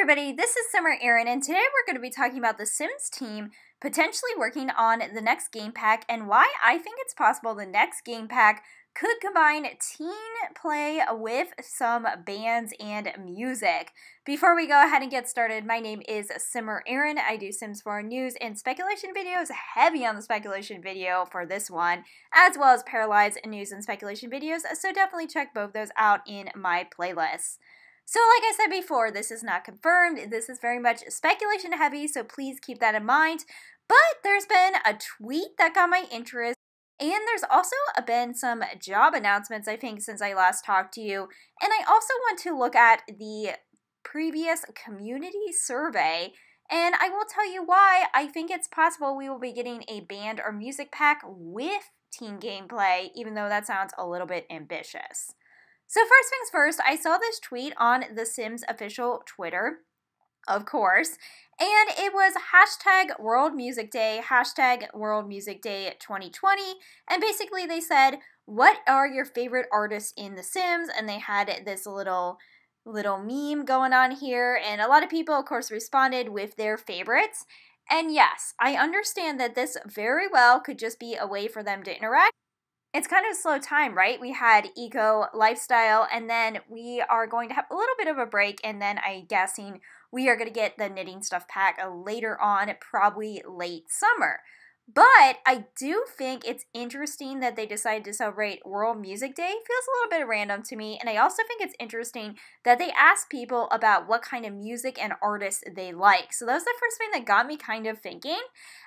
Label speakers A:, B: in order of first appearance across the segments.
A: everybody, this is Summer Erin, and today we're going to be talking about the Sims team potentially working on the next game pack and why I think it's possible the next game pack could combine teen play with some bands and music. Before we go ahead and get started, my name is Simmer Aaron. I do Sims 4 news and speculation videos, heavy on the speculation video for this one, as well as Paralyzed news and speculation videos, so definitely check both those out in my playlists. So, like I said before, this is not confirmed. This is very much speculation heavy, so please keep that in mind. But there's been a tweet that got my interest. And there's also been some job announcements, I think, since I last talked to you. And I also want to look at the previous community survey. And I will tell you why I think it's possible we will be getting a band or music pack with teen gameplay, even though that sounds a little bit ambitious. So, first things first, I saw this tweet on The Sims official Twitter, of course, and it was hashtag World Music Day, hashtag World Music Day 2020. And basically, they said, What are your favorite artists in The Sims? And they had this little little meme going on here and a lot of people of course responded with their favorites and yes i understand that this very well could just be a way for them to interact it's kind of a slow time, right? We had eco lifestyle, and then we are going to have a little bit of a break, and then i guessing we are going to get the knitting stuff pack uh, later on, probably late summer. But I do think it's interesting that they decided to celebrate World Music Day. Feels a little bit random to me. And I also think it's interesting that they asked people about what kind of music and artists they like. So that was the first thing that got me kind of thinking.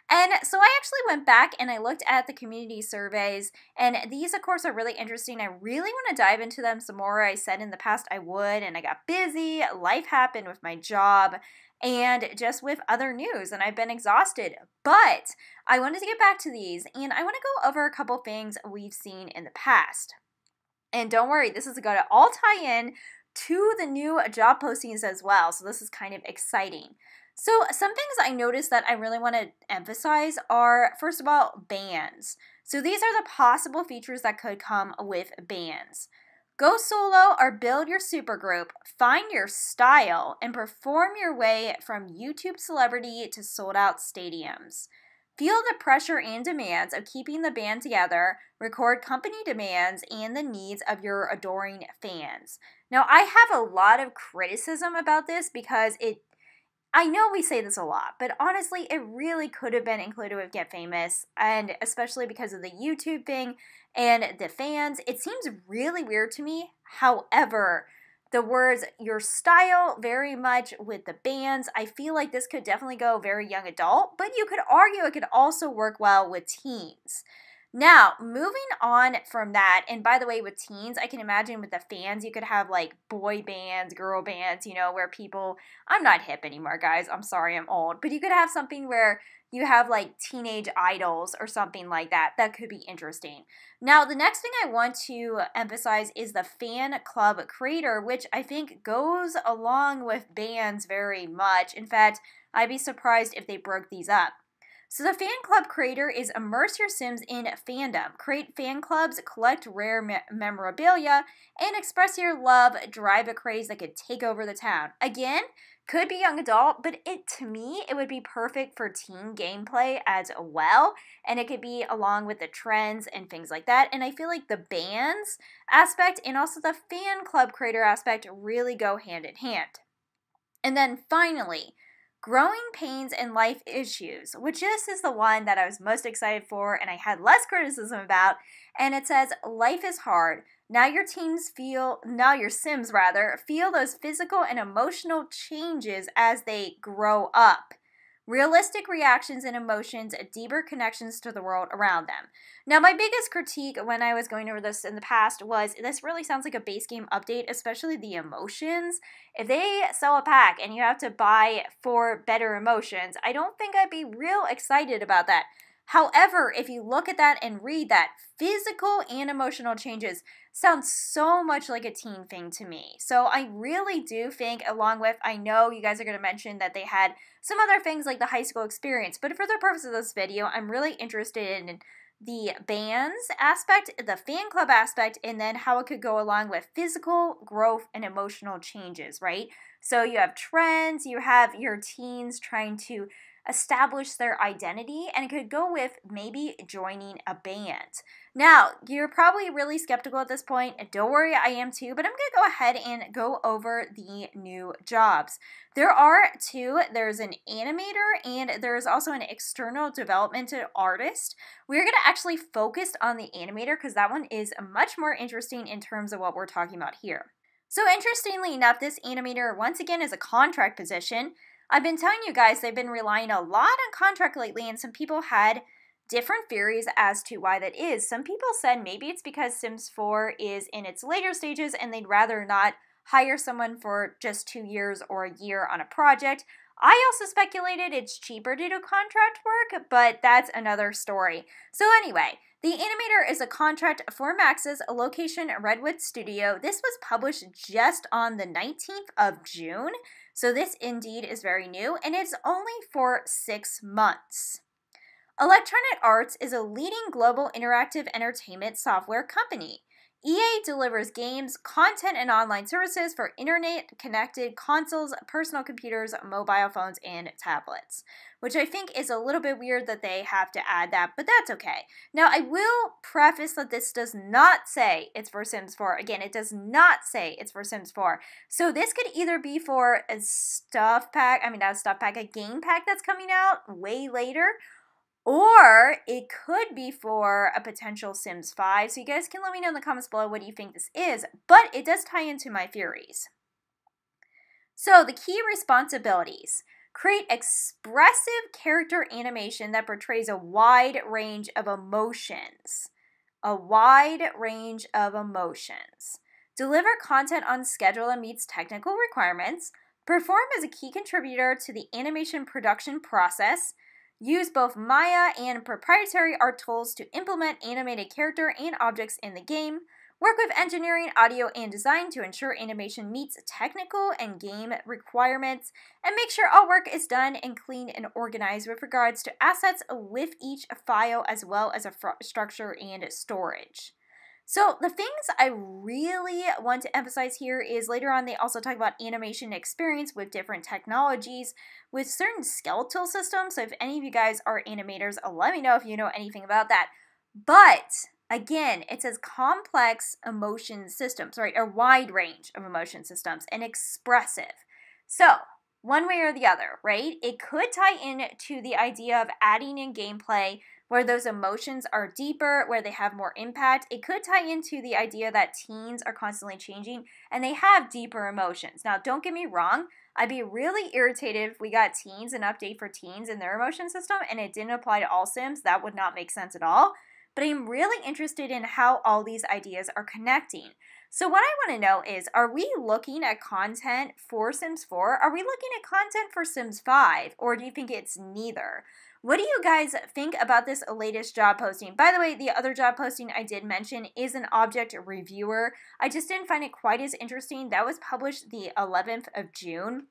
A: And so I actually went back and I looked at the community surveys. And these, of course, are really interesting. I really want to dive into them some more. I said in the past I would, and I got busy. Life happened with my job and just with other news, and I've been exhausted. But I wanted to get back to these, and I want to go over a couple things we've seen in the past. And don't worry, this is going to all tie in to the new job postings as well, so this is kind of exciting. So, some things I noticed that I really want to emphasize are first of all, bans. So, these are the possible features that could come with bans. Go solo or build your supergroup, find your style, and perform your way from YouTube celebrity to sold out stadiums. Feel the pressure and demands of keeping the band together, record company demands, and the needs of your adoring fans. Now, I have a lot of criticism about this because it I know we say this a lot, but honestly, it really could have been included with Get Famous, and especially because of the YouTube thing and the fans. It seems really weird to me. However, the words your style very much with the bands. I feel like this could definitely go very young adult, but you could argue it could also work well with teens. Now, moving on from that, and by the way, with teens, I can imagine with the fans, you could have like boy bands, girl bands, you know, where people, I'm not hip anymore, guys. I'm sorry, I'm old. But you could have something where you have like teenage idols or something like that. That could be interesting. Now, the next thing I want to emphasize is the fan club creator, which I think goes along with bands very much. In fact, I'd be surprised if they broke these up. So the fan club creator is immerse your Sims in fandom, create fan clubs, collect rare me memorabilia, and express your love, drive a craze that could take over the town. Again, could be young adult, but it to me it would be perfect for teen gameplay as well, and it could be along with the trends and things like that. And I feel like the bands aspect and also the fan club creator aspect really go hand in hand. And then finally, Growing Pains and Life Issues, which this is the one that I was most excited for and I had less criticism about. And it says, Life is hard. Now your teams feel, now your Sims rather, feel those physical and emotional changes as they grow up realistic reactions and emotions, deeper connections to the world around them. Now, my biggest critique when I was going over this in the past was this really sounds like a base game update, especially the emotions. If they sell a pack and you have to buy for better emotions, I don't think I'd be real excited about that. However, if you look at that and read that, physical and emotional changes sounds so much like a teen thing to me. So I really do think, along with, I know you guys are going to mention that they had some other things like the high school experience, but for the purpose of this video, I'm really interested in the bands aspect, the fan club aspect, and then how it could go along with physical growth and emotional changes, right? So you have trends, you have your teens trying to establish their identity and it could go with maybe joining a band. Now, you're probably really skeptical at this point. Don't worry, I am too, but I'm going to go ahead and go over the new jobs. There are two there's an animator, and there's also an external development artist. We're going to actually focus on the animator because that one is much more interesting in terms of what we're talking about here. So, interestingly enough, this animator once again is a contract position. I've been telling you guys they've been relying a lot on contract lately, and some people had different theories as to why that is. Some people said maybe it's because Sims 4 is in its later stages and they'd rather not hire someone for just two years or a year on a project. I also speculated it's cheaper to do contract work, but that's another story. So, anyway, the Animator is a contract for Max's location Redwood Studio. This was published just on the 19th of June, so this indeed is very new, and it's only for six months. Electronic Arts is a leading global interactive entertainment software company. EA delivers games, content, and online services for internet connected consoles, personal computers, mobile phones, and tablets, which I think is a little bit weird that they have to add that, but that's okay. Now, I will preface that this does not say it's for Sims 4. Again, it does not say it's for Sims 4. So this could either be for a stuff pack, I mean, not a stuff pack, a game pack that's coming out way later or it could be for a potential Sims 5. So you guys can let me know in the comments below what do you think this is, but it does tie into my theories. So the key responsibilities. Create expressive character animation that portrays a wide range of emotions. A wide range of emotions. Deliver content on schedule and meets technical requirements. Perform as a key contributor to the animation production process use both Maya and proprietary art tools to implement animated character and objects in the game, work with engineering, audio, and design to ensure animation meets technical and game requirements, and make sure all work is done and clean and organized with regards to assets with each file as well as a structure and storage. So the things I really want to emphasize here is later on they also talk about animation experience with different technologies with certain skeletal systems. So if any of you guys are animators, uh, let me know if you know anything about that. But again, it says complex emotion systems, right? A wide range of emotion systems and expressive. So one way or the other, right? It could tie in to the idea of adding in gameplay where those emotions are deeper, where they have more impact. It could tie into the idea that teens are constantly changing and they have deeper emotions. Now, don't get me wrong, I'd be really irritated if we got teens, an update for teens and their emotion system, and it didn't apply to all Sims. That would not make sense at all. But I'm really interested in how all these ideas are connecting. So, what I want to know is are we looking at content for Sims 4? Are we looking at content for Sims 5? Or do you think it's neither? What do you guys think about this latest job posting? By the way, the other job posting I did mention is an object reviewer. I just didn't find it quite as interesting. That was published the 11th of June.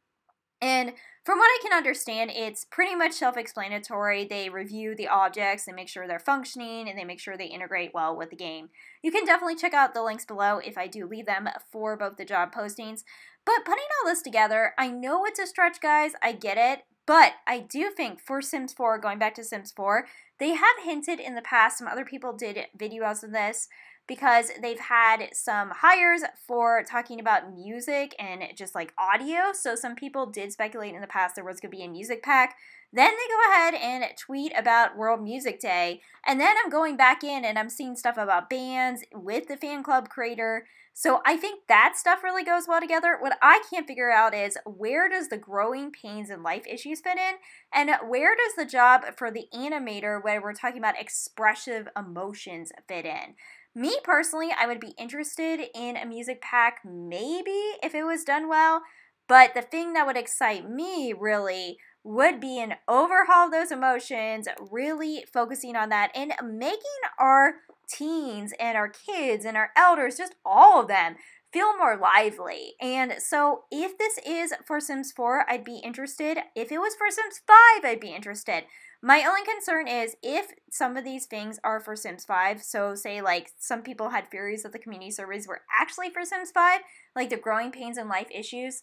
A: And from what I can understand, it's pretty much self explanatory. They review the objects, they make sure they're functioning, and they make sure they integrate well with the game. You can definitely check out the links below if I do leave them for both the job postings. But putting all this together, I know it's a stretch, guys. I get it. But I do think for Sims 4, going back to Sims 4, they have hinted in the past, some other people did videos of this, because they've had some hires for talking about music and just like audio. So some people did speculate in the past there was going to be a music pack. Then they go ahead and tweet about World Music Day. And then I'm going back in and I'm seeing stuff about bands with the fan club creator. So I think that stuff really goes well together. What I can't figure out is where does the growing pains and life issues fit in? And where does the job for the animator, where we're talking about expressive emotions, fit in? Me personally, I would be interested in a music pack maybe if it was done well. But the thing that would excite me really would be an overhaul of those emotions, really focusing on that and making our teens and our kids and our elders, just all of them feel more lively. And so if this is for Sims 4, I'd be interested. If it was for Sims 5, I'd be interested. My only concern is if some of these things are for Sims 5, so say like some people had theories that the community surveys were actually for Sims 5, like the growing pains and life issues,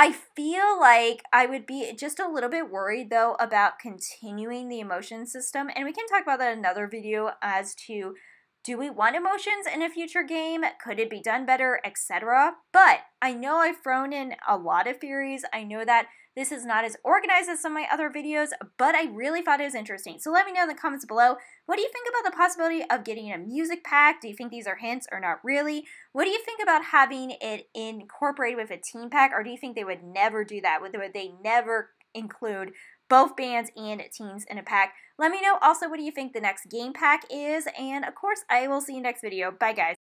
A: I feel like I would be just a little bit worried though about continuing the emotion system. And we can talk about that in another video as to do we want emotions in a future game? Could it be done better, etc.? But I know I've thrown in a lot of theories. I know that this is not as organized as some of my other videos, but I really thought it was interesting. So let me know in the comments below, what do you think about the possibility of getting a music pack? Do you think these are hints or not really? What do you think about having it incorporated with a team pack? Or do you think they would never do that? Would they never include both bands and teens in a pack? Let me know also what do you think the next game pack is. And of course, I will see you next video. Bye guys.